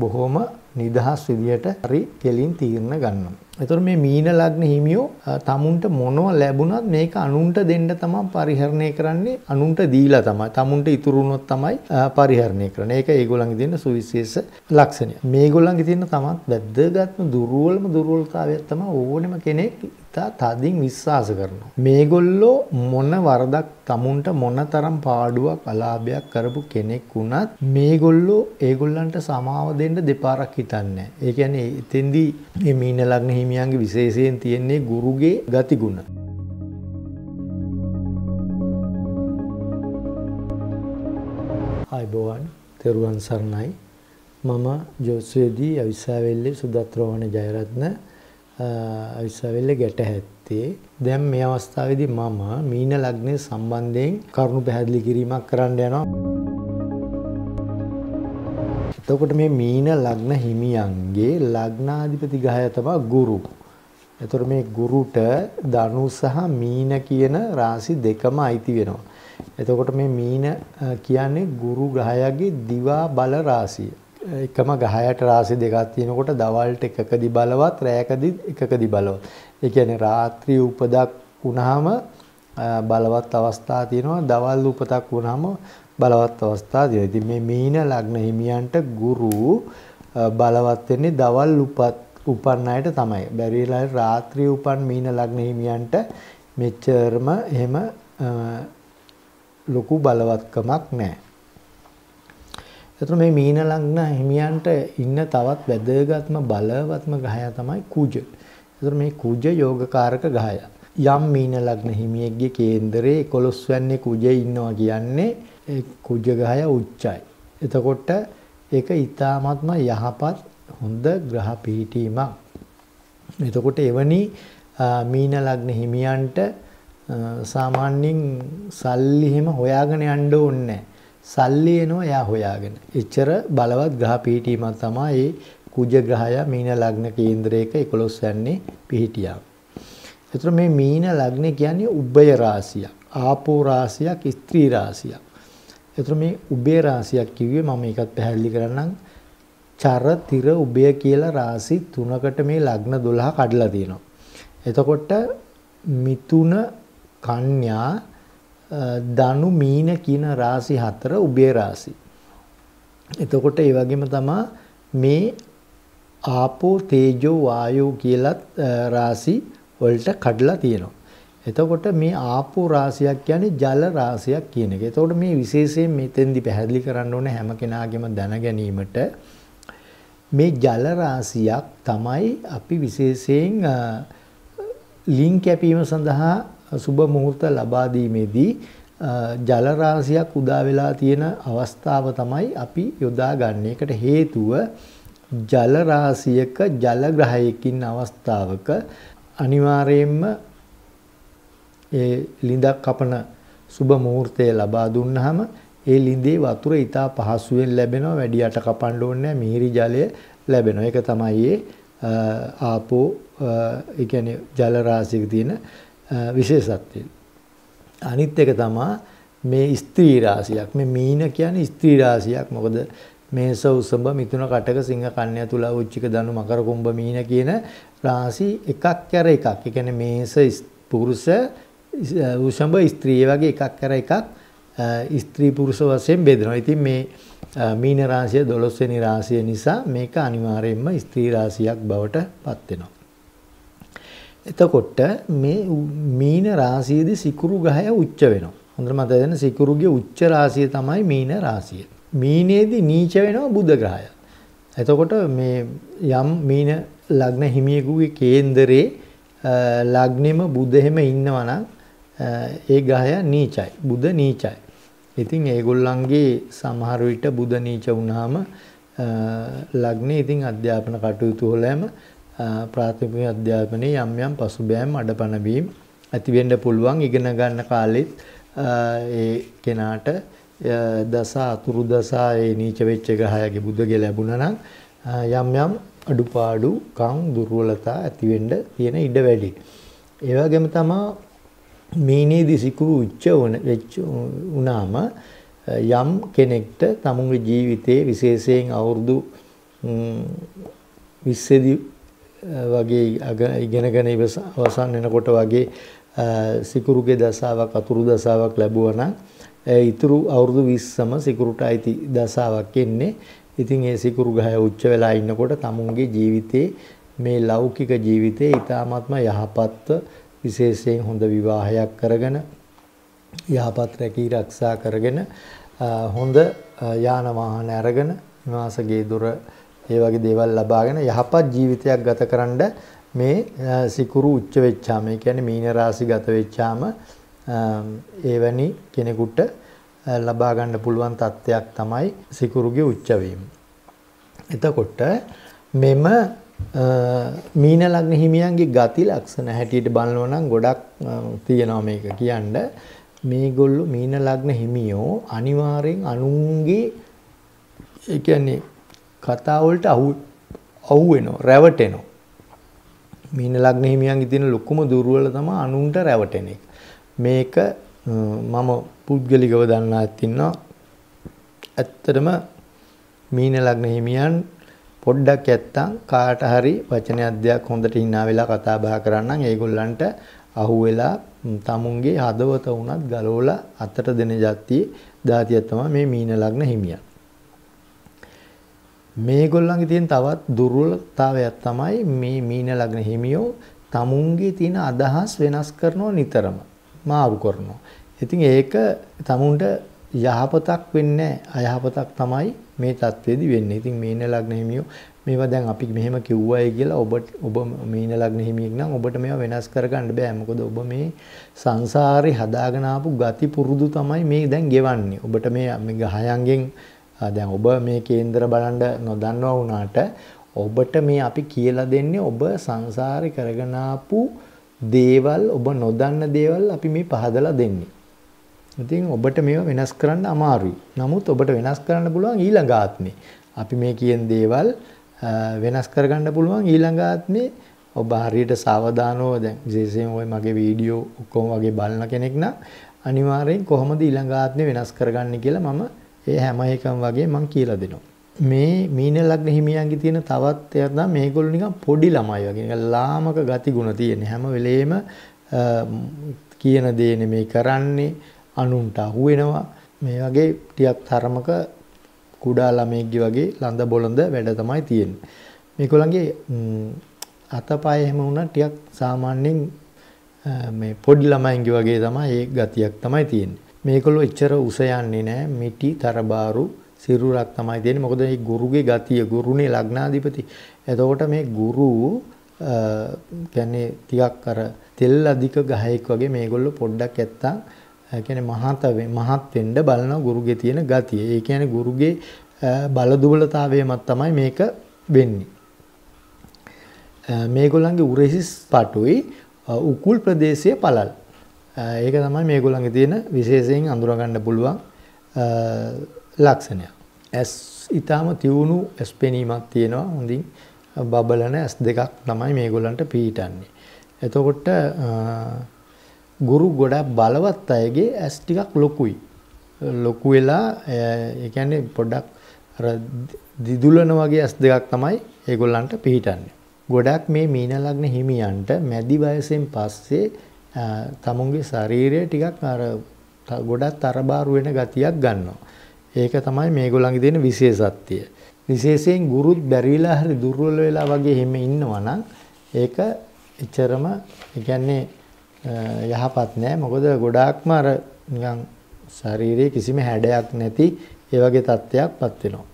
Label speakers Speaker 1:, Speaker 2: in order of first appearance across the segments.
Speaker 1: බොහොම නිදහස් විදියට හරි කෙලින් තීරණ ගන්නවා. එතකොට මේ මීන ලග්න හිමියෝ තමුන්ට මොනව ලැබුණත් මේක අනුන්ට දෙන්න තමයි පරිහරණය කරන්නේ අනුන්ට දීලා තමයි තමුන්ට ඉතුරු වුණොත් තමයි පරිහරණය කරන්නේ. ඒක ඒගොල්ලන්ගේ දෙන සුවිශේෂ ලක්ෂණය. මේගොල්ලන්ගේ තියෙන තමත් වැදගත්ම දුර්වලම දුර්වලතාවය තමයි ඕනෙම කෙනෙක් තා තදින් විශ්වාස කරනවා. මේගොල්ලෝ මොන වරදක් තමුන්ට මොනතරම් පාඩුවක් අලාභයක් කරපු කෙනෙක් වුණත් මේගොල්ලෝ ඒගොල්ලන්ට සමාව දෙන්න දෙපාරක් හිතන්නේ. ඒ කියන්නේ එතෙන්දී මේ මීන ලග්න හිමියන්ගේ විශේෂයෙන් තියෙන්නේ ගුරුගේ ගතිගුණ. අයිබෝවන් තෙරුවන් සරණයි. මම ජෝස්වේදී අවිස්සාවෙල්ලේ සුදත්‍රෝහණ ජයරත්න අවිසවෙල්ල ගැට හැත්තේ දැන් මේ අවස්ථාවේදී මම මීන ලග්නය සම්බන්ධයෙන් කරුණු පැහැදිලි කිරීමක් කරන්න යනවා. එතකොට මේ මීන ලග්න හිමියන්ගේ ලග්නාධිපති ගහය තමයි ගුරු. එතකොට මේ ගුරුට ධනු සහ මීන කියන රාශි දෙකම අයිති වෙනවා. එතකොට මේ මීන කියන්නේ ගුරු ගහයගේ දිවා බල රාශිය. එකම ගහයට රාශි දෙකක් තියෙනකොට දවල්ට එකකදි බලවත් රෑකදි එකකදි බලවත්. ඒ කියන්නේ රාත්‍රී උපදක් වුණාම බලවත් අවස්ථා තියෙනවා දවල් උපතක් වුණාම බලවත් අවස්ථා තියෙනවා. ඉතින් මේ මීන ලග්න හිමියන්ට ගුරු බලවත් වෙන්නේ දවල් උපත් උපන් අයට තමයි. බැරි වෙලාවට රාත්‍රී උපන් මීන ලග්න හිමියන්ට මෙච්චරම එහෙම ලොකු බලවත්කමක් නැහැ. එතකොට මේ මීන ලග්න හිමියන්ට ඉන්න තවත් වැදගත්ම බලවත්ම ග්‍රහය තමයි කුජ. එතකොට මේ කුජ යෝගකාරක ග්‍රහය. යම් මීන ලග්න හිමියෙක්ගේ කේන්දරේ 11 වෙනි කුජේ ඉන්නවා කියන්නේ ඒ කුජ ග්‍රහය උච්චයි. එතකොට ඒක ඊ타මත්ම යහපත් හොඳ ග්‍රහ පිහිටීමක්. එතකොට එවැනි මීන ලග්න හිමියන්ට සාමාන්‍යයෙන් සල්ලි හිම හොයාගෙන යන්න ඕනේ නැහැ. සල්ලි එනවා එයා හොයාගෙන. එච්චර බලවත් ග්‍රහ පිහිටීමක් තමයි මේ කුජ ග්‍රහය මීන ලග්න කේන්ද්‍රයක 11 යන්නේ පිහිටියා. ඒතර මේ මීන ලග්න කියන්නේ උබ්බය රාශියක්, ආපෝ රාශියක්, ස්ත්‍රී රාශියක්. ඒතර මේ උබේ රාශියක් කිව්වේ මම ඒකත් පැහැදිලි කරන්නම්. චර තිර උබය කියලා රාශි තුනකට මේ ලග්න 12 කඩලා තියෙනවා. එතකොට මිතුන කන්‍යා ධනු මීන කියන රාශි හතර උභය රාශි. එතකොට ඒ වගේම තමා මේ ආපෝ තේජෝ වායෝ කියලත් රාශි වලට කඩලා තියෙනවා. එතකොට මේ ආපෝ රාශියක් කියන්නේ ජල රාශියක් කියන එක. එතකොට මේ විශේෂයෙන් මෙතෙන්දි පැහැදිලි කරන්න ඕනේ හැම කෙනාගේම දැන ගැනීමට මේ ජල රාශියක් තමයි අපි විශේෂයෙන් ලින් කැපීම සඳහා සුබ මුහුර්ත ලබා දීමේදී ජල රාශියක් උදා වෙලා තියෙන අවස්ථාව තමයි අපි යොදා ගන්න. ඒකට හේතුව ජල රාශියක ජල ග්‍රහයකින් අවස්ථාවක අනිවාර්යයෙන්ම ඒ ලිඳක් කපන සුබ මුහුර්තය ලබා දුන්නාම ඒ ලිඳේ වතුර ඊටා පහසුවෙන් ලැබෙනවා වැඩි යට කපන්න ඕනේ මිහිරි ජලය ලැබෙනවා. ඒක තමයි ආපෝ ඒ කියන්නේ ජල රාශියක තියෙන විශේෂත්වය. අනිත් එක තමා මේ ස්ත්‍රී රාශියක් මේ මීන කියන්නේ ස්ත්‍රී රාශියක් මොකද මේස උසඹ මිතුන කටක සිංහ කන්‍යා තුලා උච්චික දනු මකර කුම්භ මීන කියන රාශි එකක් කැර එකක්. ඒ කියන්නේ මේස පුරුෂ උසඹ ස්ත්‍රී වගේ එකක් කැර එකක් ස්ත්‍රී පුරුෂ වශයෙන් බෙදෙනවා. ඉතින් මේ මීන රාශිය 12 වෙනි රාශිය නිසා මේක අනිවාර්යයෙන්ම ස්ත්‍රී රාශියක් බවට පත් වෙනවා. එතකොට මේ මීන රාශියේදී සිකුරු ගහය උච්ච වෙනවා. හොඳට මතක ගන්න සිකුරුගේ උච්ච රාශිය තමයි මීන රාශිය. මීනේදී නීච වෙනවා බුධ ග්‍රහය. එතකොට මේ යම් මීන ලග්න හිමියෙකුගේ කේන්දරේ ලග්නෙම බුධෙම ඉන්නවා නම් ඒ ග්‍රහය නීචයි. බුධ නීචයි. ඉතින් ඒගොල්ලන්ගේ සමහර විට බුධ නීච වුණාම ලග්නේ ඉතින් අධ්‍යාපන කටයුතු වලම ප්‍රාථමික අධ්‍යාපනයේ යම් යම් පසුබෑම් අඩපණවීම් ඇතිවෙන්න පුළුවන් ඉගෙන ගන්න කාලෙත් ඒ කෙනාට දස අතුරු දසා ඒ නීච වෙච්ච ගහයගේ බුද්ධගේ ලැබුණා නම් යම් යම් අඩුපාඩු කම් දුර්වලතා ඇතිවෙන්න තියෙන ඉඩ වැඩි. ඒ වගේම තමයි මේනේදී සිකුරු උච්ච වන වෙච්ච වුණාම යම් කෙනෙක්ට තමුන්ගේ ජීවිතයේ විශේෂයෙන් අවුරුදු 20 දී වගේ ඉගෙනගෙන අවසන් වෙනකොට වගේ සිකුරුගේ දසාවක් අතුරු දසාවක් ලැබුවා නම් ඉතුරු අවුරුදු 20ම සිකුරුට අයිති දසාවක් එන්නේ. ඉතින් ඒ සිකුරු ගහය උච්ච වෙලා ඉන්නකොට තමුන්ගේ ජීවිතේ මේ ලෞකික ජීවිතේ ඊ타ත්ම යහපත්ව විශේෂයෙන් හොඳ විවාහයක් කරගෙන යහපත් රැකී ආරක්ෂා කරගෙන හොඳ යාන වාහන අරගෙන නිවාසගේ දොර ඒ වගේ දේවල් ලබාගෙන යහපත් ජීවිතයක් ගතකරනද මේ සිකුරු උච්ච වෙච්චාම ඒ කියන්නේ මීන රාශි ගත වෙච්චාම එවැනි කෙනෙකුට ලබා ගන්න පුළුවන් තත්ත්වයක් තමයි සිකුරුගේ උච්ච වීම. එතකොට මෙම මීන ලග්න හිමියන්ගේ ගති ලක්ෂණ හැටියට බලනවා නම් ගොඩක් තියෙනවා මේක කියන්න. මේගොල්ලෝ මීන ලග්න හිමියෝ අනිවාර්යෙන් අනුන්ගේ ඒ කියන්නේ කතාවලට අව්වෙනෝ රැවටෙනෝ. මීන ලග්න හිමියන්ගේ තියෙන ලොකුම දුර්වල තමයි අනුන්ට රැවටෙන එක. මේක මම පුද්ගලිකව දන්නාත් ඉන්නවා. ඇත්තටම මීන ලග්න හිමියන් පොඩ්ඩක් ඇත්තම් කාට හරි වචනයක් දෙයක් හොඳට hina වෙලා කතා බහ කරන්නම් ඒගොල්ලන්ට අහුවෙලා තමුන්ගේ හදවත වුණත් ගලවලා අතට දෙන જાතිය දාතිය තමයි මේ මීන ලග්න හිමියන්. මේගොල්ලන්ගේ තියෙන තවත් දුර්වලතාවයක් තමයි මේ මීන ලග්න හිමියෝ තමුන්ගේ තියෙන අදහස් වෙනස් කරනව නිතරම මාරු කරනවා. ඉතින් ඒක තමුන්ට යහපතක් වෙන්නේ අයහපතක් තමයි මේ தത്വෙදි වෙන්නේ. ඉතින් මීන ලග්න හිමියෝ මේවා දැන් අපි මෙහෙම කිව්වයි කියලා ඔබ ඔබ මීන ලග්න හිමියෙක් නම් ඔබට මේවා වෙනස් කරගන්න බෑ. මොකද ඔබ මේ සංසාරේ හදාගෙන ආපු ගති පුරුදු තමයි මේ දැන් ගෙවන්නේ. ඔබට මේ ගහයන්ගෙන් දැන් ඔබ මේ කේන්දර බලන්ඩ නොදන්නවා වුණාට ඔබට මේ අපි කියලා දෙන්නේ ඔබ සංසාරය කරගනාපු දේවල් ඔබ නොදන්න දේවල් අපි මේ පහදලා දෙන්නේ. ඉතින් ඔබට මේ වෙනස් කරන්න අමාරුයි. නමුත් ඔබට වෙනස් කරන්න පුළුවන් ඊළඟ ආත්මේ. අපි මේ කියන දේවල් වෙනස් කරගන්න පුළුවන් ඊළඟ ආත්මේ ඔබ හරියට සාවධානව දැන් විශේෂයෙන් ওই මගේ වීඩියෝ ඔක්කොම වගේ බලන කෙනෙක් නම් අනිවාර්යෙන් කොහොමද ඊළඟ ආත්මේ වෙනස් කරගන්නේ කියලා මම ඒ හැම එකම වගේ මම කියලා දෙනවා. මේ මීන ලග්න හිමියන්ගේ තියෙන තවත් එකක් තමයි මේගොල්ලෝ නිකන් පොඩි ළමයි වගේ නිකන් ලාමක ගති ගුණ තියෙන හැම වෙලේම කියන දේ නෙමේ කරන්නේ අනුන්ට අහුවෙනවා මේ වගේ ටිකක් තරමක කුඩා ළමයෙක්ගේ වගේ ලඳ බොළඳ වැඩ තමයි තියෙන්නේ. මේගොල්ලන්ගේ අතපය හැම වුණා ටිකක් සාමාන්‍යයෙන් මේ පොඩි ළමයින්ගේ වගේ තමයි ඒ ගතියක් තමයි තියෙන්නේ. මේගොල්ලෝ එච්චර උස යන්නේ නැහැ මිටි තරබාරු සිරුරක් තමයි දෙන්නේ මොකද මේ ගුරුගේ ගතිය ගුරුනේ ලග්නාධිපති එතකොට මේ ගුරු කියන්නේ ටිකක් අර තෙල් අධික ගහයක් වගේ මේගොල්ලෝ පොඩ්ඩක් ඇත්තම් කියන්නේ මහත මහත් වෙන්න බලන ගුරුගේ තියෙන ගතිය ඒ කියන්නේ ගුරුගේ බල දුබලතාවයමත් තමයි මේක වෙන්නේ මේගොල්ලන්ගේ උරහිස් පටුයි උකුල් ප්‍රදේශයේ පළල් ඒක තමයි මේගොල්ලන්ගේ තියෙන විශේෂයෙන් අඳුරගන්න පුළුවන් ලක්ෂණය. ඇස් ඊටාම තියුණු ඇස් පෙනීමක් තියෙනවා. හොඳින් බබලන ඇස් දෙකක් තමයි මේගොල්ලන්ට පිහිටන්නේ. එතකොට ගුරු ගොඩක් බලවත් අයගේ ඇස් ටිකක් ලොකුයි. ලොකු වෙලා ඒ කියන්නේ පොඩ්ඩක් අර දිදුලන වගේ ඇස් දෙකක් තමයි ඒගොල්ලන්ට පිහිටන්නේ. ගොඩක් මේ මීන ලග්න හිමියන්ට මැදි වයසෙන් පස්සේ තමුන්ගේ ශරීරය ටිකක් අර ගොඩක් තරබාරු වෙන ගතියක් ගන්නවා. ඒක තමයි මේගොල්ලන්ගේ දෙන විශේෂත්වය. විශේෂයෙන් ගුරුත් බැරිලා හරි දුර්වල වෙලා වගේ හැම ඉන්නවා නම් ඒක එච්චරම කියන්නේ යහපත් නෑ. මොකද ගොඩාක්ම අර නිකන් ශරීරයේ කිසිම හැඩයක් නැති ඒ වගේ තත්ත්වයක්පත් වෙනවා.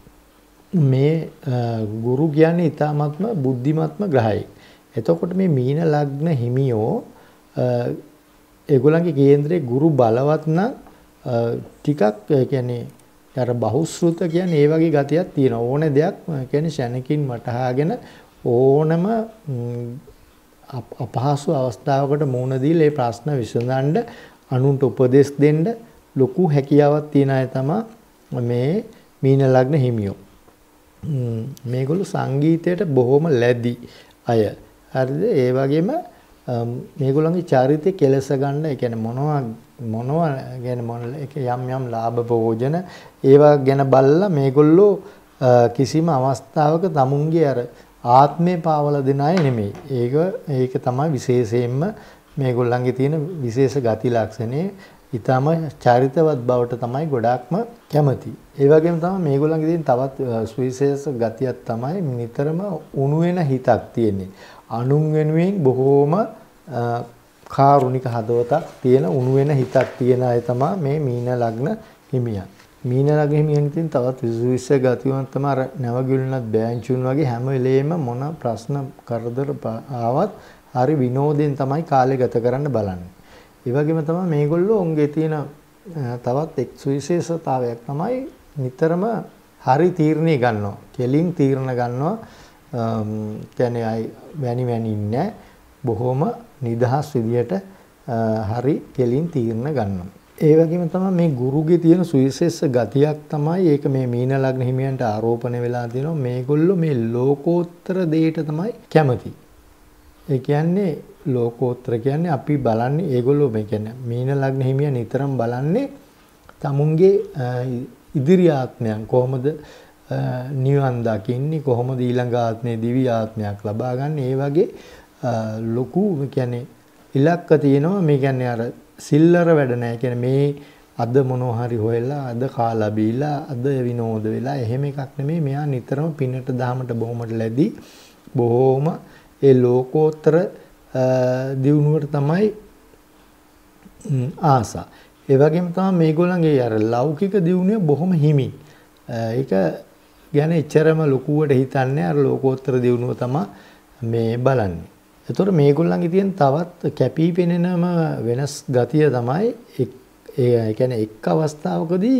Speaker 1: මේ ගුරු කියන්නේ ඊ타ත්ම බුද්ධිමත්ම ග්‍රහයෙක්. එතකොට මේ මීන ලග්න හිමියෝ ඒගොල්ලන්ගේ කේන්ද්‍රයේ ගුරු බලවත් නම් ටිකක් කියන්නේ අර බහුශෘත කියන්නේ ඒ වගේ ගතියක් තියෙන ඕන දෙයක් කියන්නේ ශනකින් වටහාගෙන ඕනම අපහසු අවස්ථාවකට මුහුණ දීලා ඒ ප්‍රශ්න විසඳන්න අනුන්ට උපදෙස් දෙන්න ලොකු හැකියාවක් තියෙන අය තමයි මේ මීන ලග්න හිමියෝ. මේගොල්ලෝ සංගීතයට බොහොම ලැබි අය. හරිද? ඒ වගේම මේගොල්ලන්ගේ චරිතය කෙලස ගන්න, ඒ කියන්නේ මොනවා මොනවා ගැන මොන යම් යම් ලාභ භෝජන ඒවා ගැන බලලා මේගොල්ලෝ කිසිම අවස්ථාවක තමුන්ගේ අර ආත්මය පාවල දෙන අය නෙමෙයි. ඒක ඒක තමයි විශේෂයෙන්ම මේගොල්ලන්ගේ තියෙන විශේෂ ගති ලක්ෂණේ ඊටම චරිතවත් බවට තමයි ගොඩාක්ම කැමති. ඒ වගේම තමයි මේගොල්ලන්ගේ තියෙන තවත් සුවිශේෂ ගතියක් තමයි නිතරම උණු වෙන හිතක් තියෙන්නේ. අනුන් වෙනුවෙන් බොහෝම කාරුණික හදවතක් තියෙන උණු වෙන හිතක් තියෙන අය තමයි මේ මීන ලග්න හිමියන්. මීන ලග්න හිමියන් ඉතින් තවත් විශේෂ ගතියක් තමයි අර නැවගිලුණත් බෑන්චුන් වගේ හැම වෙලේම මොන ප්‍රශ්න කරදර ආවත් හරි විනෝදෙන් තමයි කාලය ගත කරන්න බලන්නේ. ඒ වගේම තමයි මේගොල්ලෝ උන්ගේ තියෙන තවත් එක් සුවිශේෂතාවයක් තමයි නිතරම හරි තීරණي ගන්නවා. කෙලින් තීරණ ගන්නවා. කියන්නේ අය වැනි වැනි නැහැ. බොහොම නිදහස් විදියට හරි කෙලින් තීරණ ගන්නවා. ඒ වගේම තමයි මේ ගුරුගේ තියෙන සුවිශේෂ ගතියක් තමයි ඒක මේ මීන ලග්න හිමියන්ට ආරෝපණය වෙලා දෙනවා. මේගොල්ලෝ මේ ලෝකෝත්තර දෙයට තමයි කැමති. ඒ කියන්නේ ලෝකෝත්තර කියන්නේ අපි බලන්නේ ඒගොල්ලෝ මේ කියන්නේ මීන ලග්න හිමියන් නිතරම බලන්නේ තමුන්ගේ ඉදිරි ආත්මයන් කොහොමද නිවන් දකින්නේ කොහොමද ඊළඟ ආත්මේ දිවි ආත්මයක් ලබා ගන්න ඒ වගේ ලොකු කියන්නේ ඉලක්ක තියෙනවා මේ කියන්නේ අර සිල්ලර වැඩ නැහැ කියන්නේ මේ අද මොනවා හරි හොයලා අද කාලා බීලා අද විනෝද වෙලා එහෙම එකක් නෙමෙයි මෙයා නිතරම පින්නට දහමට බොහොමට ලැබී බොහොම ඒ ලෝකෝත්තර දියුණුවට තමයි ආසා ඒ වගේම තමයි මේගොල්ලන්ගේ අර ලෞකික දියුණුව බොහොම හිමි ඒක ගැන එච්චරම ලොකුවට හිතන්නේ අර ලෝකෝත්තර දියුණුව තමයි මේ බලන්නේ. එතකොට මේගොල්ලන්ගේ තියෙන තවත් කැපී පෙනෙනම වෙනස් ගතිය තමයි ඒ කියන්නේ එක් අවස්ථාවකදී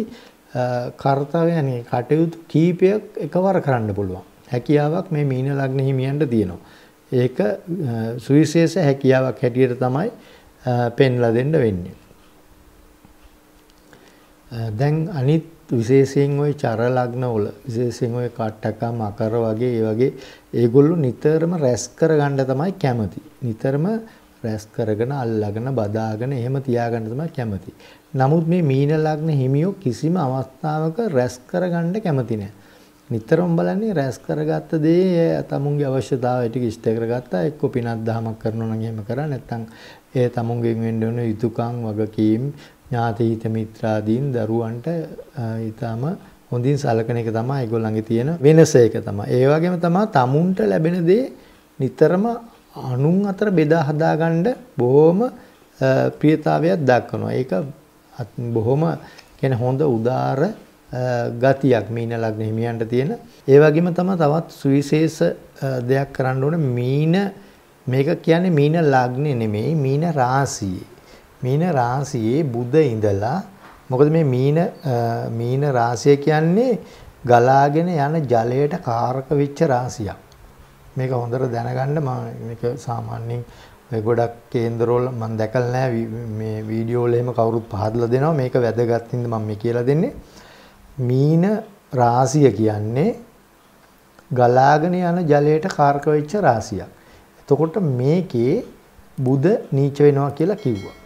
Speaker 1: කාර්යයන් කටයුතු කීපයක් එකවර කරන්න පුළුවන්. හැකියාවක් මේ මීන ලග්න හිමියන්ට තියෙනවා. ඒක සුවිශේෂ හැකියාවක් හැටියට තමයි පෙන්ලා දෙන්න වෙන්නේ. දැන් අනිත් විශේෂයෙන් ওই චර ලග්න වල විශේෂයෙන් ওই කට්ටක මකර වගේ ඒ වගේ ඒගොල්ලෝ නිතරම රැස් කරගන්න තමයි කැමති. නිතරම රැස් කරගෙන අල්ලගෙන බදාගෙන එහෙම තියාගන්න තමයි කැමති. නමුත් මේ මීන ලග්න හිමියෝ කිසිම අවස්ථාවක රැස් කරගන්න කැමති නැහැ. නිතරම බලන්නේ රැස් කරගත්ත දේ තමුන්ගේ අවශ්‍යතාවය ටික ඉෂ්ට කරගත්තා එක්ක පිනක් දහමක් කරනවා නම් එහෙම කරා නැත්නම් ඒ තමුන්ගෙන් වෙන්න ඕන යුතුයකම් වගකීම් ඥාතීත මිත්‍රාදීන් දරුවන්ට ඊටාම හොඳින් සලකන එක තමයි ඒගොල්ලන්ගේ තියෙන වෙනස ඒක තමයි. ඒ වගේම තමයි tamunට ලැබෙන දේ නිතරම අනුන් අතර බෙදා හදාගන්න බොහොම ප්‍රියතාවයක් දක්වනවා. ඒක බොහොම කියන හොඳ උදාර ගතියක් මීන ලග්න හිමියන්ට තියෙන. ඒ වගේම තමයි තවත් සුවිශේෂ දෙයක් කරන්න ඕන මීන මේක කියන්නේ මීන ලග්නේ නෙමෙයි මීන රාශියේ. මීන රාශියේ බුද ඉඳලා මොකද මේ මීන මීන රාශිය කියන්නේ ගලාගෙන යන ජලයට කාරක වෙච්ච රාශියක්. මේක හොඳට දැනගන්න මම මේක සාමාන්‍යයෙන් ඔය ගොඩක් කේන්දරවල මම දැකලා නැහැ මේ වීඩියෝ වල එහෙම කවුරුත් පහදලා දෙනවා මේක වැදගත් ඉඳ මම මේ කියලා දෙන්නේ. මීන රාශිය කියන්නේ ගලාගෙන යන ජලයට කාරක වෙච්ච රාශියක්. එතකොට මේකේ බුද නීච වෙනවා කියලා කිව්වා.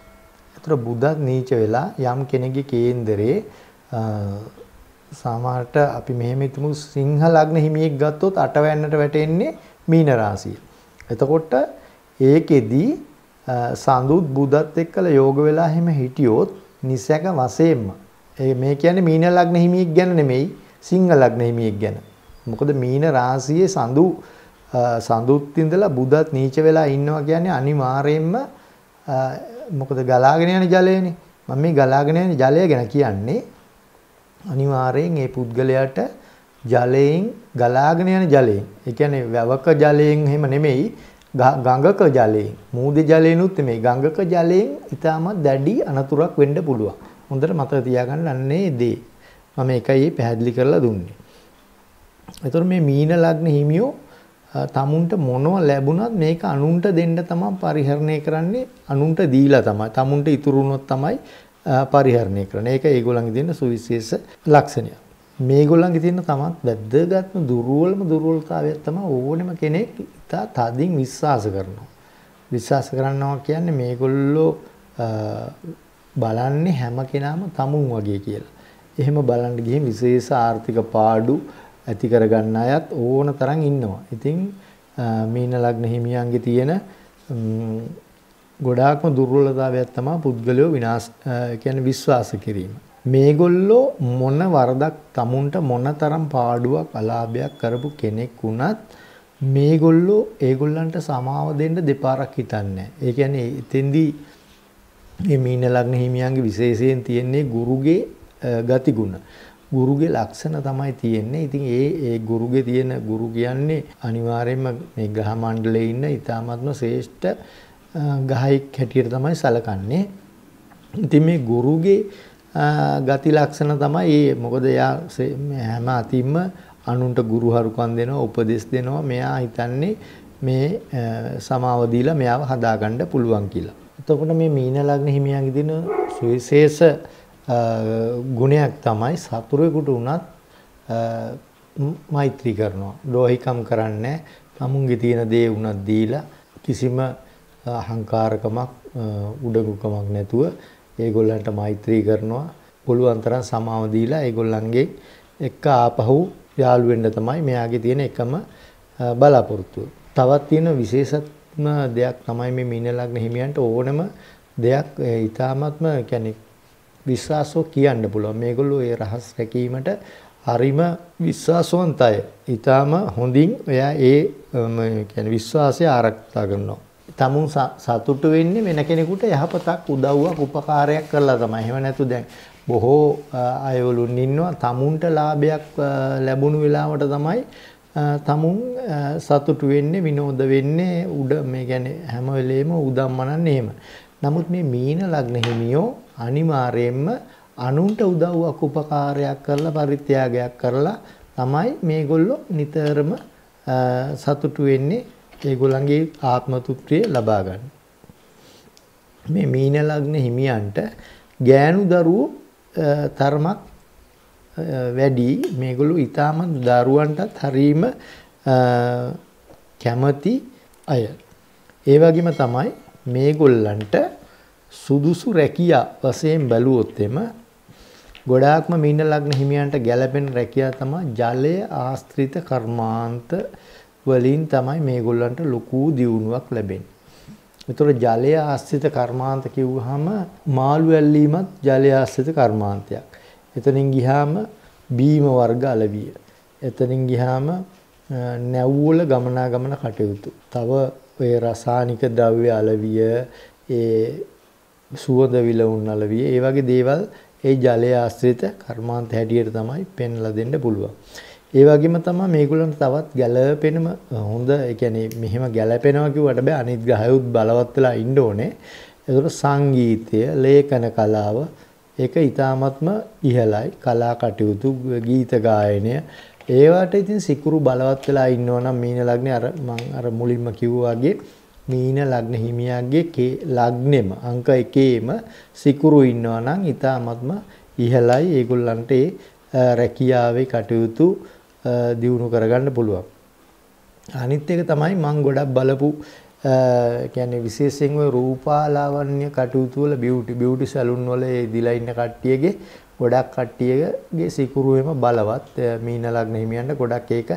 Speaker 1: ඒතර බුදත් නීච වෙලා යම් කෙනෙක්ගේ කේන්දරේ සමහරට අපි මෙහෙම හිතමු සිංහ ලග්න හිමියෙක් ගත්තොත් අටවැන්නට වැටෙන්නේ මීන රාශිය. එතකොට ඒකෙදි සඳුත් බුදත් එක්කලා යෝග වෙලා එහෙම හිටියොත් නිසක වශයෙන්ම මේ කියන්නේ මීන ලග්න හිමියෙක් ගැන නෙමෙයි සිංහ ලග්න හිමියෙක් ගැන. මොකද මීන රාශියේ සඳු සඳුත් ඉඳලා බුදත් නීච වෙලා ඉන්නවා කියන්නේ අනිවාර්යයෙන්ම මොකද ගලාගෙන යන ජලයනේ. මම මේ ගලාගෙන යන ජලය ගැන කියන්නේ අනිවාර්යෙන් ඒ පුද්ගලයාට ජලයෙන් ගලාගෙන යන ජලයෙන් ඒ කියන්නේ වැවක ජලයෙන් එහෙම නෙමෙයි ගංගක ජලයෙන් මූදේ ජලයෙන්ුත් මේ ගංගක ජලයෙන් ඊටමත් දැඩි අනතුරක් වෙන්න පුළුවන්. හොඳට මතක තියාගන්න අන්නේ දේ. මම එකයි පැහැදිලි කරලා දුන්නේ. ඒතර මේ මීන ලග්න හිමියෝ තමුන්ට මොනව ලැබුණත් මේක අනුන්ට දෙන්න තමයි පරිහරණය කරන්නේ අනුන්ට දීලා තමයි තමුන්ට ඉතුරු වුණොත් තමයි පරිහරණය කරන්නේ. ඒක ඒගොල්ලන්ගේ දෙන සුවිශේෂ ලක්ෂණයක්. මේගොල්ලන්ගේ තියෙන තමත් වැද්දගත්ම දුර්වලම දුර්වලතාවයක් තමයි ඕනෙම කෙනෙක් ඉතා තදින් විශ්වාස කරනවා. විශ්වාස කරනවා කියන්නේ මේගොල්ලෝ බලන්නේ හැම කෙනාම තමුන් වගේ කියලා. එහෙම බලන්න ගිහින් විශේෂ ආර්ථික පාඩු ඇති කරගන්න අයත් ඕන තරම් ඉන්නවා. ඉතින් මීන ලග්න හිමියන්ගේ තියෙන ගොඩාක්ම දුර්වලතාවයක් තමයි පුද්ගලයෝ විනාශ කියන්නේ විශ්වාස කිරීම. මේගොල්ලෝ මොන වරදක් tamunට මොනතරම් පාඩුවක් අලාභයක් කරපු කෙනෙක් වුණත් මේගොල්ලෝ ඒගොල්ලන්ට සමාව දෙන්න දෙපාරක් හිතන්නේ. ඒ කියන්නේ එතෙන්දී මේ මීන ලග්න හිමියන්ගේ විශේෂයෙන් තියෙන්නේ ගුරුගේ ගතිගුණ. ගුරුගේ ලක්ෂණ තමයි තියෙන්නේ. ඉතින් ඒ ඒ ගුරුගේ තියෙන ගුරු කියන්නේ අනිවාර්යයෙන්ම මේ ග්‍රහ මණ්ඩලයේ ඉන්න ඊ타මත්ම ශ්‍රේෂ්ඨ ගහයික් හැටියට තමයි සැලකන්නේ. ඉතින් මේ ගුරුගේ ගති ලක්ෂණ තමයි ඒ මොකද එයා හැම අතින්ම අනුන්ට ගුරුහරුකම් දෙනවා උපදෙස් දෙනවා මෙයා හිතන්නේ මේ සමාව දීලා මෙයාව හදාගන්න පුළුවන් කියලා. එතකොට මේ මීන ලග්න හිමියන්ගේ දින සුවිශේෂ ගුණයක් තමයි සතුරෙකුට වුණත් මෛත්‍රී කරනවා. ද්‍රෝහිකම් කරන්නේ තමුන්ගේ තියෙන දේ වුණත් දීලා කිසිම අහංකාරකමක් උඩඟුකමක් නැතුව ඒගොල්ලන්ට මෛත්‍රී කරනවා. පුළුවන් තරම් සමාව දීලා ඒගොල්ලන්ගේ එක ආපහු යාළු වෙන්න තමයි මෙයාගේ තියෙන එකම බලාපොරොත්තුව. තවත් තියෙන විශේෂත්ම දෙයක් තමයි මේ මීන ලග්න හිමියන්ට ඕනම දෙයක් ඊටාත්ම කියන්නේ විශ්වාසෝ කියන්න පුළුවන්. මේගොල්ලෝ ඒ රහස් රැකීමට හරිම විශ්වාසවන්තයි. ඊටාම හොඳින් එයා ඒ කියන්නේ විශ්වාසය ආරක්ෂා කරනවා. තමුන් සතුටු වෙන්නේ වෙන කෙනෙකුට යහපතක් උදව්වක් උපකාරයක් කරලා තමයි. එහෙම නැතු දැන් බොහෝ අයවලුන් ඉන්නවා තමුන්ට ලාභයක් ලැබුණු වෙලාවට තමයි තමුන් සතුටු වෙන්නේ විනෝද වෙන්නේ උඩ මේ කියන්නේ හැම වෙලේම උදම්මනන්නේ එහෙම. නමුත් මේ මීන ලග්න හිමියෝ අනිවාර්යයෙන්ම අනුන්ට උදව්වක් උපකාරයක් කරලා පරිත්‍යාගයක් කරලා තමයි මේගොල්ලෝ නිතරම සතුටු වෙන්නේ ඒගොල්ලන්ගේ ආත්ම තෘප්තිය ලබා ගන්න. මේ මීන ලග්න හිමියන්ට ගෑනු දරුවෝ තරමක් වැඩි මේගොල්ලෝ ඊටාම දරුවන්ටත් හරීම කැමති අය. ඒ වගේම තමයි මේගොල්ලන්ට සුදුසු රැකියා වශයෙන් බැලුවොත් එම ගොඩාක්ම මීන ලග්න හිමියන්ට ගැළපෙන රැකියා තමයි ජලය ආශ්‍රිත කර්මාන්ත වලින් තමයි මේගොල්ලන්ට ලොකු දියුණුවක් ලැබෙන්නේ. ඒතර ජලය ආශ්‍රිත කර්මාන්ත කිව්වහම මාළු ඇල්ලීමත් ජලය ආශ්‍රිත කර්මාන්තයක්. එතනින් ගියාම බීම වර්ග අලවිය. එතනින් ගියාම නැව්වල ගමනාගමන කටයුතු. තව ඔය රසායනික ද්‍රව්‍ය අලවිය ඒ සුවඳ විලවුන් නලවිය ඒ වගේ දේවල් ඒ ජලය ආශ්‍රිත කර්මාන්ත හැටියට තමයි පෙන්ලා දෙන්න පුළුවන්. ඒ වගේම තමයි මේගොල්ලන්ට තවත් ගැළපෙනම හොඳ ඒ කියන්නේ මෙහෙම ගැළපෙනවා කිව්වට බෑ අනිත් ගහයුත් බලවත් වෙලා ඉන්න ඕනේ. ඒතකොට සංගීතය, ලේඛන කලාව ඒක ඊ타මත්ම ඉහළයි. කලා කටයුතු, ගීත ගායනය ඒවට ඉතින් සිකුරු බලවත් වෙලා ඉන්නවා නම් මීන ලග්නේ අර මම අර මුලින්ම කිව්වා වගේ මීන ලග්න හිමියන්ගේ ලග්නෙම අංක එකේම සිකුරු ඉන්නවා නම් ඊටාත්ම ඉහළයි ඒගොල්ලන්ට ඒ රැකියාවේ කටයුතු දියුණු කරගන්න පුළුවන්. අනිත් එක තමයි මම ගොඩක් බලපු කියන්නේ විශේෂයෙන්ම රූපාලාවන්‍ය කටයුතු වල බියුටි බියුටි සැලුන් වල ඒ දිලා ඉන්න කට්ටියගේ ගොඩක් කට්ටියගේ සිකුරුවේම බලවත් මීන ලග්න හිමියන්ට ගොඩක් ඒක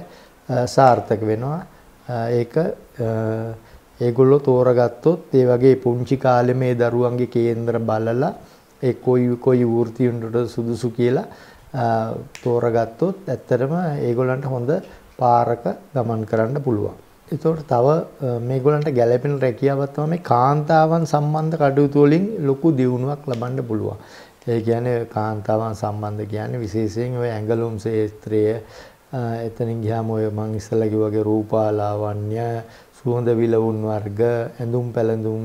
Speaker 1: සාර්ථක වෙනවා. ඒක ඒගොල්ලෝ තෝරගත්තොත් ඒ වගේ පුංචි කාලේ මේ දරුවන්ගේ කේන්දර බලලා ඒ කොයි කොයි වෘත්ති උන්ට සුදුසු කියලා තෝරගත්තොත් ඇත්තටම ඒගොල්ලන්ට හොඳ පාරක ගමන් කරන්න පුළුවන්. එතකොට තව මේගොල්ලන්ට ගැළපෙන රැකියාවක් තමයි මේ කාන්තාවන් සම්බන්ධ කටයුතු වලින් ලොකු දියුණුවක් ලබන්න පුළුවන්. ඒ කියන්නේ කාන්තාවන් සම්බන්ධ කියන්නේ විශේෂයෙන් ඔය ඇඟලුම් ශාස්ත්‍රය එතනින් ගියාම ඔය මං ඉස්සලා කිව්වාගේ රූපාලාවන්‍ය සුවඳ විලවුන් වර්ග ඇඳුම් පැළඳුම්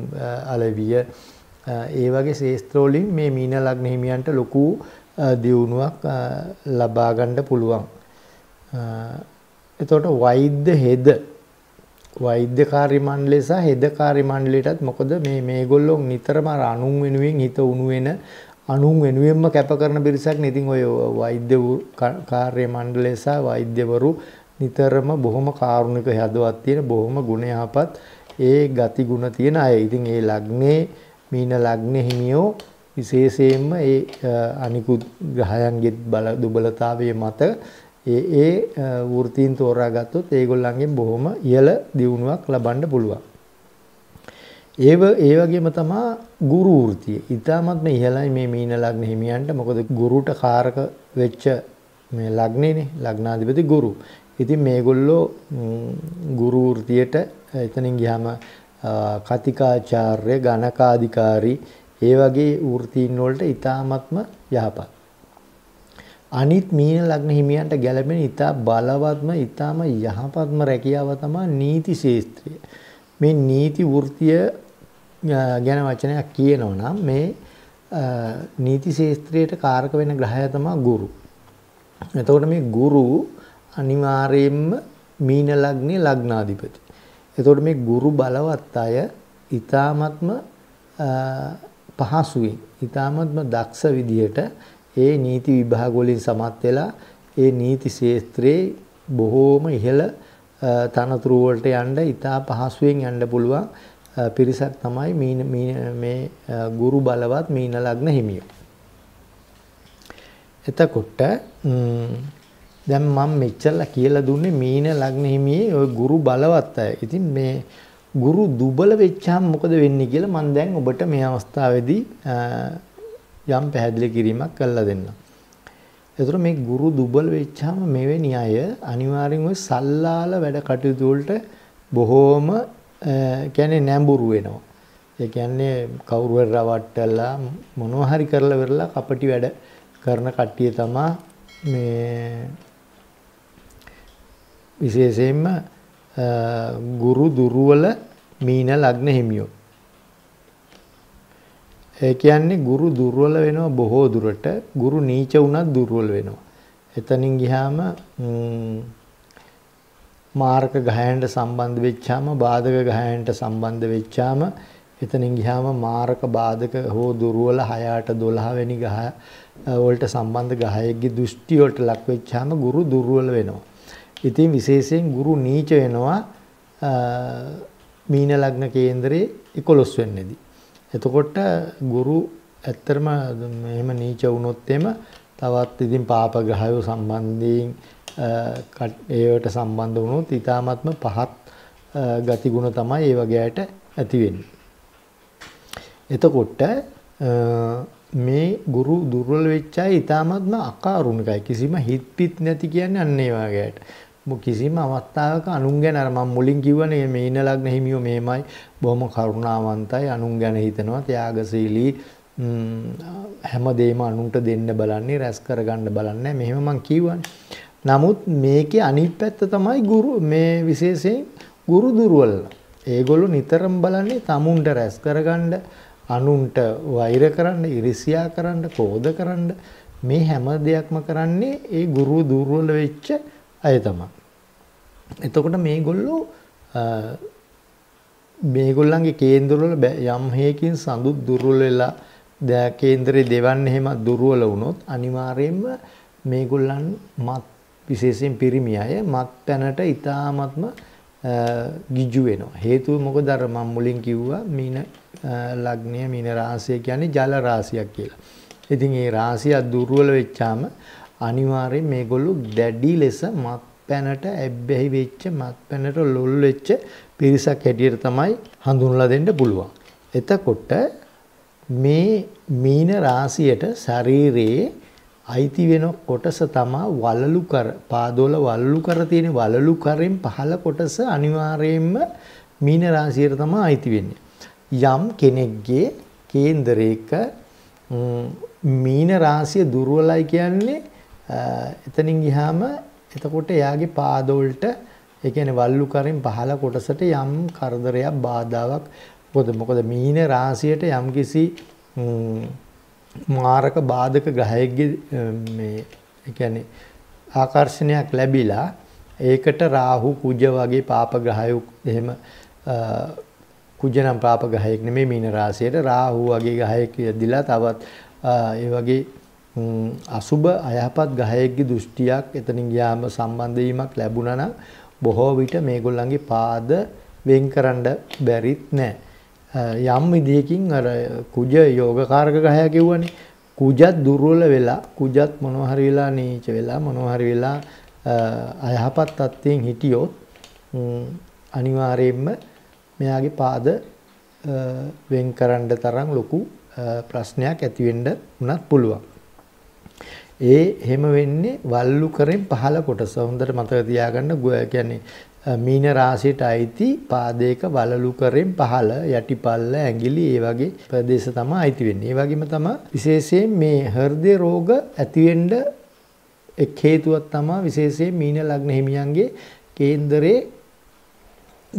Speaker 1: අලවිය ඒ වගේ ශේස්ත්‍රෝලින් මේ මීන ලග්න හිමියන්ට ලොකු දියුණුවක් ලබා ගන්න පුළුවන්. එතකොට වෛද්‍ය හෙද වෛද්‍යකාරී මණ්ඩලය සහ හෙදකාරී මණ්ඩලයටත් මොකද මේ මේගොල්ලෝ නිතරම අර අනුන් වෙනුවෙන් හිත උණු වෙන අනුන් වෙනුවෙන්ම කැප කරන පිරිසක් නේ. ඉතින් ඔය වෛද්‍ය කාර්ය මණ්ඩලය සහ වෛද්‍යවරු නිතරම බොහොම කාරුණික හැදවත් තියෙන බොහොම ගුණයාපත් ඒ ගති ගුණ තියෙන අය. ඉතින් ඒ ලග්නේ මීන ලග්නේ හිමියෝ විශේෂයෙන්ම ඒ අනිකුත් ග්‍රහයන්ගේ බල දුබලතාවය මත ඒ ඒ වෘතීන් තෝරා ගත්තොත් ඒගොල්ලන්ගෙන් බොහොම ඉහළ දියුණුවක් ලබන්න පුළුවන්. ඒව ඒ වගේම තමා ගුරු වෘතිය. ඊටමත් මේ ඉහළයි මේ මීන ලග්න හිමියන්ට මොකද ගුරුට කාරක වෙච්ච මේ ලග්නේනේ ලග්නාධිපති ගුරු. ඉතින් මේගොල්ලෝ ගුරුෘතියට එතනින් ගිහම කතිකාචාර්ය ගණකාධිකාරී ඒ වගේ වෘතීන් වලට ඊ타මත්ම යහපත්. අනිත් මීන ලග්න හිමියන්ට ගැළපෙන ඊතා බලවත්ම ඊ타ම යහපත්ම රැකියාව තමයි නීති ශාස්ත්‍රය. මේ නීති වෘතිය ගැන වචනයක් කියනවා නම් මේ නීති ශාස්ත්‍රයට කාරක වෙන ග්‍රහය තමයි ගුරු. එතකොට මේ ගුරු අනිවාර්යයෙන්ම මීන ලග්නේ ලග්නාධිපති. එතකොට මේ ගුරු බලවත් අය ඊ타මත්ම පහසුවෙන් ඊ타මත්ම දක්ෂ විදියට ඒ නීති විභාග වලින් සමත් වෙලා ඒ නීති ශාස්ත්‍රයේ බොහෝම ඉහළ තනතුරු වලට යන්න ඊටා පහසුවෙන් යන්න පුළුවන් පිරිසක් තමයි මීන මේ ගුරු බලවත් මීන ලග්න හිමියෝ. එතකොට දැන් මම මෙච්චරලා කියලා දුන්නේ මීන ලග්න හිමියේ ওই ගුරු බලවත් අය. ඉතින් මේ ගුරු දුබල වෙච්චාම මොකද වෙන්නේ කියලා මම දැන් ඔබට මේ අවස්ථාවේදී යම් පැහැදිලි කිරීමක් කරලා දෙන්නම්. ඒතර මේ ගුරු දුබල වෙච්චාම මෙවැනි අය අනිවාර්යෙන්ම සල්ලාල වැඩ කටයුතු වලට බොහෝම කියන්නේ නැඹුරු වෙනවා. ඒ කියන්නේ කවුරු හරි රවට්ටලා මොනවා හරි කරලා වෙරලා කපටි වැඩ කරන කට්ටිය තමයි මේ විශේෂයෙන්ම ගුරු දුරුවල මීන ලග්න හිමියෝ. ඒ කියන්නේ ගුරු දුර්වල වෙනවා බොහෝ දුරට ගුරු නීච වුණත් දුර්වල වෙනවා. එතනින් ගියාම මාර්ග ගහයන්ට සම්බන්ධ වෙච්චාම බාධක ගහයන්ට සම්බන්ධ වෙච්චාම එතනින් ගියාම මාරක බාධක හෝ දුර්වල 6ට 12 වෙනි ගහ වලට සම්බන්ධ ගහයේගේ දෘෂ්ටි වලට ලක් වෙච්චාම ගුරු දුර්වල වෙනවා. ඉතින් විශේෂයෙන් ගුරු නීච වෙනවා මීන ලග්න කේන්දරේ 11 වෙන්නේදී. එතකොට ගුරු ඇත්තරම එහෙම නීච වුණොත් එම තවත් ඉතින් පාප ග්‍රහයෝ සම්බන්ධයෙන් ඒවට සම්බන්ධ වුණොත් ඊ타ත්ම පහත් ගතිගුණ තමයි ඒ වගේ ඇයට ඇති වෙන්නේ. එතකොට මේ ගුරු දුර්වල වෙච්ච අය ඊ타ත්ම අකාරුණිකයි කිසිම හිත් පිත් නැති කියන්නේ අන්න ඒ වගේ ඇයට. කිසිම අවස්ථාවක අනුන් ගැන අර මම මුලින් කිව්වනේ මේ ඉන ලග්න හිමියෝ මෙහෙමයි බොහොම කරුණාවන්තයි අනුන් ගැන හිතනවා ත්‍යාගශීලී හැමදේම අනුන්ට දෙන්න බලන්නේ රැස් කරගන්න බලන්නේ මෙහෙම මම කිව්වනේ නමුත් මේකේ අනිත් පැත්ත තමයි ගුරු මේ විශේෂයෙන් ගුරු දුර්වල ඒගොල්ලෝ නිතරම බලන්නේ tamunට රැස් කරගන්න අනුන්ට වෛර කරන්න ඉරිසියා කරන්න කෝධ කරන්න මේ හැම දෙයක්ම කරන්නේ ඒ ගුරු දුර්වල වෙච්ච අය තමා. එතකොට මේගොල්ලෝ මේගොල්ලන්ගේ කේන්දරවල යම් හේකින් සඳු දුර්වල වෙලා දැ කේන්දරේ දෙවන්න එහෙම දුර්වල වුණොත් අනිවාර්යයෙන්ම මේගොල්ලන් මත් විශේෂයෙන් පිරිමි අය මත් පැනට ඉතාමත්ම ගිජු වෙනවා. හේතුව මොකද අර මම මුලින් කිව්වා මීන ලග්නය මීන රාශිය කියන්නේ ජල රාශියක් කියලා. ඉතින් ඒ රාශිය දුර්වල වෙච්චාම අනිවාර්යෙන් මේගොල්ලෝ දැඩි ලෙස මත් පැනට ඇබ්බැහි වෙච්ච මත් පැනට ලොල් වෙච්ච පිරිසක් හැටියට තමයි හඳුන්ලා දෙන්න පුළුවන්. එතකොට මේ මීන රාසියට ශරීරයේ අයිති වෙන කොටස තමා වලලු කර පාදවල වලලු කර තියෙන වලලු කරෙන් පහළ කොටස අනිවාර්යයෙන්ම මීන රාසියට තමයි අයිති වෙන්නේ. යම් කෙනෙක්ගේ කේන්දරයක මීන රාසිය දුර්වලයි කියන්නේ එතනින් ගිහාම එතකොට එයාගේ පාදවලට ඒ කියන්නේ වල්ලු කරෙන් පහළ කොටසට යම් කරදරයක් බාධාවක් මොකද මොකද මීන රාශියට යම්කිසි මාරක බාධක ග්‍රහයෙක්ගේ මේ ඒ කියන්නේ ආකර්ෂණයක් ලැබිලා ඒකට රාහු කුජ වගේ පාප ග්‍රහයොක් එහෙම කුජ නම් පාප ග්‍රහයෙක් නෙමෙයි මීන රාශියට රාහු වගේ ග්‍රහයෙක් දිලා තවත් ඒ වගේ අසුබ අයහපත් ගහයෙක්ගේ දෘෂ්ටියක් එතනින් ගියාම සම්බන්ධ වීමක් ලැබුණා නම් බොහෝ විට මේගොල්ලන්ගේ පාද වෙන්කරන්න බැරිත් නැහැ. යම් විදියකින් අර කුජ යෝගකාරක ගහය කිව්වනේ. කුජත් දුර්වල වෙලා කුජත් මොනවා හරි වෙලා නීච වෙලා මොනවා හරි වෙලා අයහපත් තත්ත්වයෙන් හිටියොත් අනිවාර්යයෙන්ම මෙයාගේ පාද වෙන්කරන්න තරම් ලොකු ප්‍රශ්නයක් ඇති වෙන්න උනත් පුළුවන්. ඒ එහෙම වෙන්නේ වල්ලු කරෙන් පහළ කොටස. හොඳට මතක තියාගන්න කියන්නේ මීන රාශියට අයිති පාදයක වලලු කරෙන් පහළ යටිපල්ල ඇඟිලි ඒ වගේ ප්‍රදේශ තමයි අයිති වෙන්නේ. ඒ වගේම තමයි විශේෂයෙන් මේ හෘද රෝග ඇති වෙන්න එක් හේතුවක් තමයි විශේෂයෙන් මීන ලග්න හිමියන්ගේ කේන්දරේ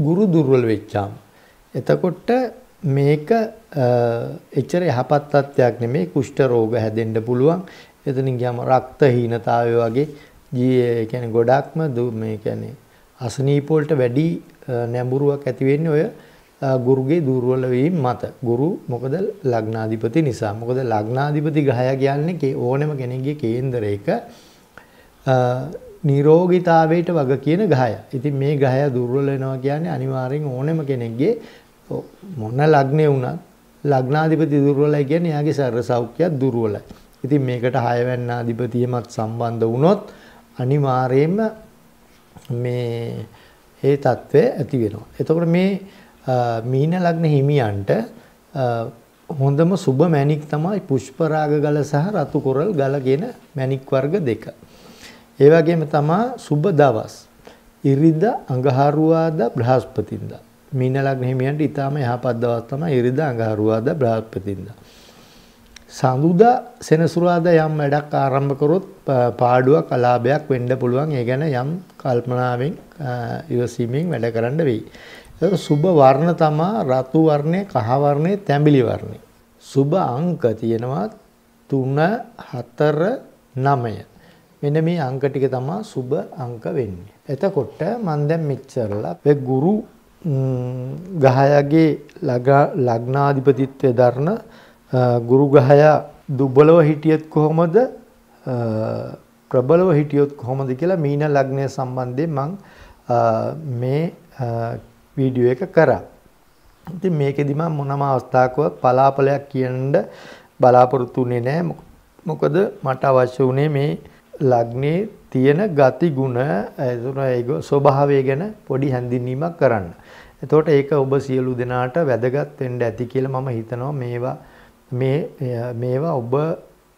Speaker 1: ගුරු දුර්වල වෙච්චාම. එතකොට මේක එච්චර යහපත් තත්ත්වයක් නෙමෙයි කුෂ්ඨ රෝග හැදෙන්න පුළුවන්. එතනින් ගියාම රක්තහීනතාවය වගේ ජී කියන්නේ ගොඩක්ම මේ කියන්නේ අසනීප වලට වැඩි නැඹුරුවක් ඇති වෙන්නේ ඔය ගුරුගේ දුර්වල වීම මත. ගුරු මොකද ලග්නාධිපති නිසා. මොකද ලග්නාධිපති ග්‍රහය කියන්නේ ඕනම කෙනෙක්ගේ කේන්දරයක නිරෝගීතාවයට වග කියන ග්‍රහය. ඉතින් මේ ග්‍රහය දුර්වල වෙනවා කියන්නේ අනිවාර්යෙන් ඕනම කෙනෙක්ගේ මොන ලග්නේ වුණත් ලග්නාධිපති දුර්වලයි කියන්නේ එයාගේ සර්ව සෞඛ්‍යය දුර්වලයි. ඉතින් මේකට හයවැන්න අධිපතියමත් සම්බන්ධ වුණොත් අනිවාර්යයෙන්ම මේ ඒ తත්වය ඇති වෙනවා. එතකොට මේ මීන ලග්න හිමියන්ට හොඳම සුබ මැණික් තමයි පුෂ්පරාග ගල සහ රතු කොරල් ගල කියන මැණික් වර්ග දෙක. ඒ වගේම තමයි සුබ දවස්. ඉරිදා අඟහරුවාදා බ්‍රහස්පතින්දා. මීන ලග්න හිමියන්ට ඊටාම යහපත් දවස් තමයි ඉරිදා අඟහරුවාදා බ්‍රහස්පතින්දා. සඳුදා සෙනසුරාදා යම් වැඩක් ආරම්භ කරොත් පාඩුවක් අලාභයක් වෙන්න පුළුවන් ඒ ගැන යම් කල්පනාවෙන් ඉවසීමෙන් වැඩ කරන්න වෙයි. ඒක සුබ වර්ණ තමා රතු වර්ණය, කහ වර්ණය, තැඹිලි වර්ණය. සුබ අංක තියෙනවා 3 4 9. මෙන්න මේ අංක ටික තමා සුබ අංක වෙන්නේ. එතකොට මම දැන් මෙච්චරලා මේ ගුරු ගහයගේ ලග්නාධිපතිත්වයේ දරන ගුරුගහයා දුබලව හිටියත් කොහොමද ප්‍රබලව හිටියොත් කොහොමද කියලා මීන ලග්නය සම්බන්ධයෙන් මං මේ වීඩියෝ එක කරා. ඉතින් මේකෙදි මම මොනම අවස්ථාවකවත් පලාපලයක් කියන්න බලාපොරොත්තු වෙන්නේ නැහැ. මොකද මට අවශ්‍ය වුණේ මේ ලග්නේ තියෙන ගති ගුණ ස්වභාවය ගැන පොඩි හැඳින්වීමක් කරන්න. එතකොට ඒක ඔබ සියලු දෙනාට වැදගත් වෙන්න ඇති කියලා මම හිතනවා මේවා මේ මේවා ඔබ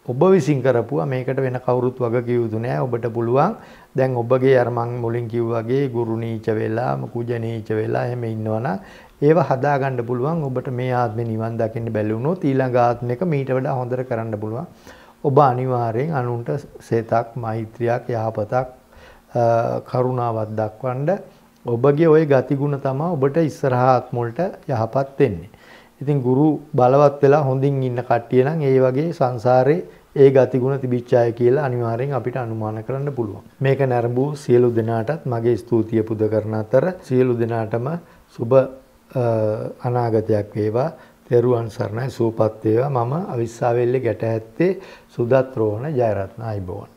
Speaker 1: ඔබ විසින් කරපුවා මේකට වෙන කවුරුත් වග කිව්තු නෑ ඔබට පුළුවන් දැන් ඔබගේ අරමං මුලින් කිව්වගේ ගුරුණීච වෙලා කුජනීච වෙලා එහෙම ඉන්නවන ඒව හදාගණ්ඩ පුළුවන් ඔබට මේ ආත්ම නිවන් දකින්න බැලුණු ඊළඟාත්මක මීට වඩා හොඳර කරන්න පුළුවන් ඔබ අනිවාරයෙන් අනුන්ට සේතක් මෛත්‍රයක් යහපතක් කරුණාවත් දක්වන්ඩ ඔබගේ ඔය ගතිගුණ තමා ඔබට ඉස්සරහාත්මොල්ට යහපත් වෙන්නේ ඉතින් ගුරු බලවත් වෙලා හොඳින් ඉන්න කට්ටිය නම් ඒ වගේ සංසාරේ ඒ ගතිගුණ තිබිච්ච අය කියලා අනිවාර්යෙන් අපිට අනුමාන කරන්න පුළුවන්. මේක නැරඹූ සියලු දෙනාටත් මගේ ස්තුතිය පුද කරන අතර සියලු දෙනාටම සුබ අනාගතයක් වේවා. තෙරුවන් සරණයි සූපත් වේවා. මම අවිස්සාවේල්ලේ ගැට ඇත්තේ සුදත් රෝහණ ජයරත්න අයිබෝන්.